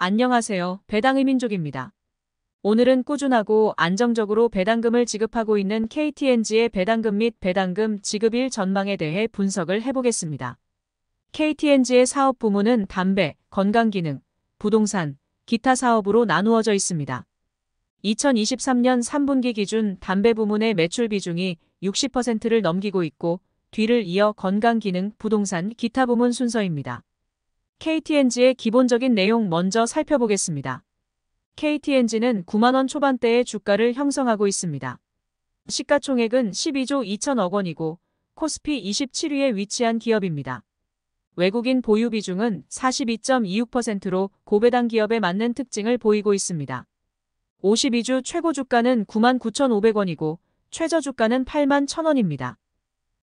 안녕하세요. 배당의 민족입니다. 오늘은 꾸준하고 안정적으로 배당금을 지급하고 있는 KTNG의 배당금 및 배당금 지급일 전망에 대해 분석을 해보겠습니다. KTNG의 사업 부문은 담배, 건강기능, 부동산, 기타 사업으로 나누어져 있습니다. 2023년 3분기 기준 담배 부문의 매출 비중이 60%를 넘기고 있고 뒤를 이어 건강기능, 부동산, 기타 부문 순서입니다. KTNG의 기본적인 내용 먼저 살펴보겠습니다. KTNG는 9만원 초반대의 주가를 형성하고 있습니다. 시가총액은 12조 2천억 원이고 코스피 27위에 위치한 기업입니다. 외국인 보유 비중은 42.26%로 고배당 기업에 맞는 특징을 보이고 있습니다. 52주 최고 주가는 99,500원이고 최저 주가는 8만 1,000원입니다.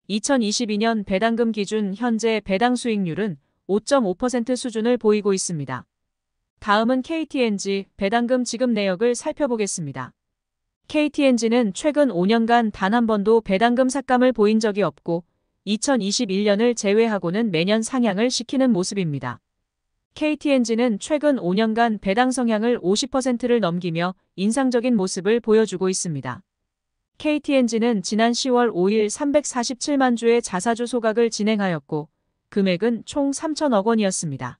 2022년 배당금 기준 현재 배당 수익률은 5.5% 수준을 보이고 있습니다. 다음은 KTNG 배당금 지급 내역을 살펴보겠습니다. KTNG는 최근 5년간 단 한 번도 배당금 삭감을 보인 적이 없고 2021년을 제외하고는 매년 상향을 시키는 모습입니다. KTNG는 최근 5년간 배당 성향을 50%를 넘기며 인상적인 모습을 보여주고 있습니다. KTNG는 지난 10월 5일 347만 주의 자사주 소각을 진행하였고 금액은 총 3천억 원이었습니다.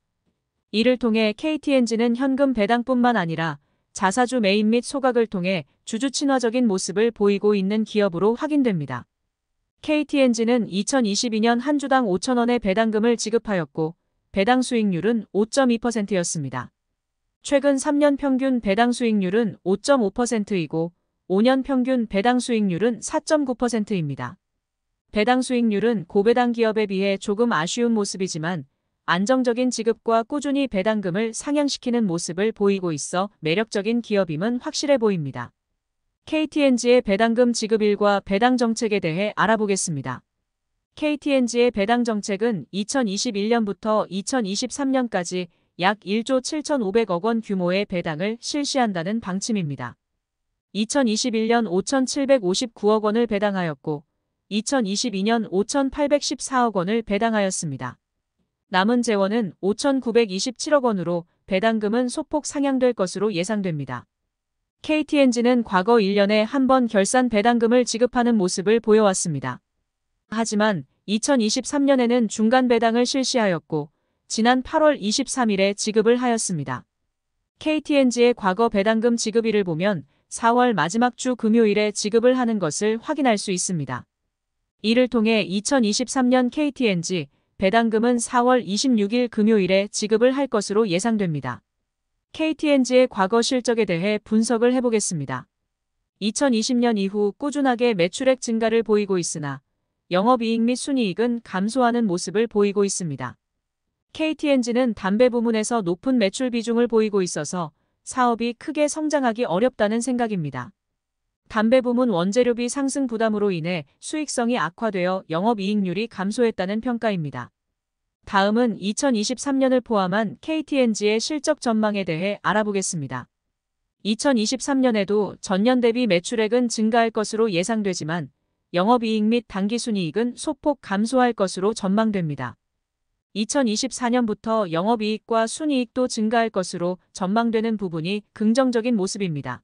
이를 통해 KTNG는 현금 배당뿐만 아니라 자사주 매입 및 소각을 통해 주주 친화적인 모습을 보이고 있는 기업으로 확인됩니다. KTNG는 2022년 한 주당 5천원의 배당금을 지급하였고 배당 수익률은 5.2%였습니다. 최근 3년 평균 배당 수익률은 5.5%이고 5년 평균 배당 수익률은 4.9%입니다. 배당 수익률은 고배당 기업에 비해 조금 아쉬운 모습이지만 안정적인 지급과 꾸준히 배당금을 상향시키는 모습을 보이고 있어 매력적인 기업임은 확실해 보입니다. KTNG의 배당금 지급일과 배당 정책에 대해 알아보겠습니다. KTNG의 배당 정책은 2021년부터 2023년까지 약 1조 7,500억 원 규모의 배당을 실시한다는 방침입니다. 2021년 5,759억 원을 배당하였고 2022년 5,814억 원을 배당하였습니다. 남은 재원은 5,927억 원으로 배당금은 소폭 상향될 것으로 예상됩니다. KTNG는 과거 1년에 한 번 결산 배당금을 지급하는 모습을 보여왔습니다. 하지만 2023년에는 중간 배당을 실시하였고 지난 8월 23일에 지급을 하였습니다. KTNG의 과거 배당금 지급일을 보면 4월 마지막 주 금요일에 지급을 하는 것을 확인할 수 있습니다. 이를 통해 2023년 KTNG 배당금은 4월 26일 금요일에 지급을 할 것으로 예상됩니다. KTNG의 과거 실적에 대해 분석을 해보겠습니다. 2020년 이후 꾸준하게 매출액 증가를 보이고 있으나 영업이익 및 순이익은 감소하는 모습을 보이고 있습니다. KTNG는 담배 부문에서 높은 매출 비중을 보이고 있어서 사업이 크게 성장하기 어렵다는 생각입니다. 담배 부문 원재료비 상승 부담으로 인해 수익성이 악화되어 영업이익률이 감소했다는 평가입니다. 다음은 2023년을 포함한 KTNG의 실적 전망에 대해 알아보겠습니다. 2023년에도 전년 대비 매출액은 증가할 것으로 예상되지만 영업이익 및 당기순이익은 소폭 감소할 것으로 전망됩니다. 2024년부터 영업이익과 순이익도 증가할 것으로 전망되는 부분이 긍정적인 모습입니다.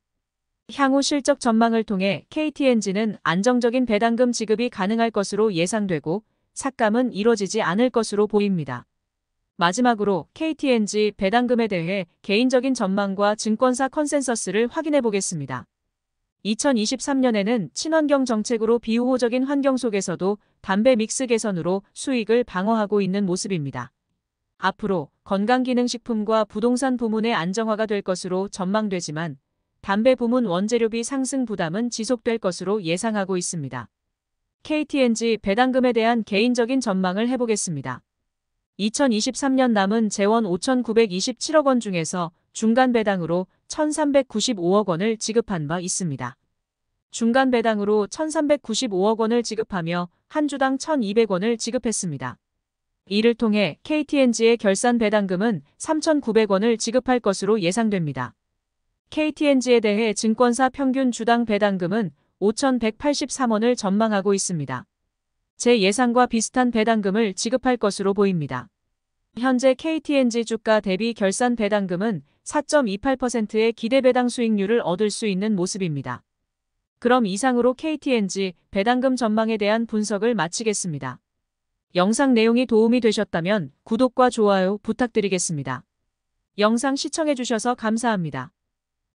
향후 실적 전망을 통해 KTNG는 안정적인 배당금 지급이 가능할 것으로 예상되고 삭감은 이뤄지지 않을 것으로 보입니다. 마지막으로 KTNG 배당금에 대해 개인적인 전망과 증권사 컨센서스를 확인해 보겠습니다. 2023년에는 친환경 정책으로 비우호적인 환경 속에서도 담배 믹스 개선으로 수익을 방어하고 있는 모습입니다. 앞으로 건강기능식품과 부동산 부문의 안정화가 될 것으로 전망되지만 담배 부문 원재료비 상승 부담은 지속될 것으로 예상하고 있습니다. KTNG 배당금에 대한 개인적인 전망을 해보겠습니다. 2023년 남은 재원 5,927억 원 중에서 중간 배당으로 1,395억 원을 지급한 바 있습니다. 중간 배당으로 1,395억 원을 지급하며 한 주당 1,200원을 지급했습니다. 이를 통해 KTNG의 결산 배당금은 3,900원을 지급할 것으로 예상됩니다. KTNG에 대해 증권사 평균 주당 배당금은 5,183원을 전망하고 있습니다. 제 예상과 비슷한 배당금을 지급할 것으로 보입니다. 현재 KTNG 주가 대비 결산 배당금은 4.28%의 기대 배당 수익률을 얻을 수 있는 모습입니다. 그럼 이상으로 KTNG 배당금 전망에 대한 분석을 마치겠습니다. 영상 내용이 도움이 되셨다면 구독과 좋아요 부탁드리겠습니다. 영상 시청해주셔서 감사합니다.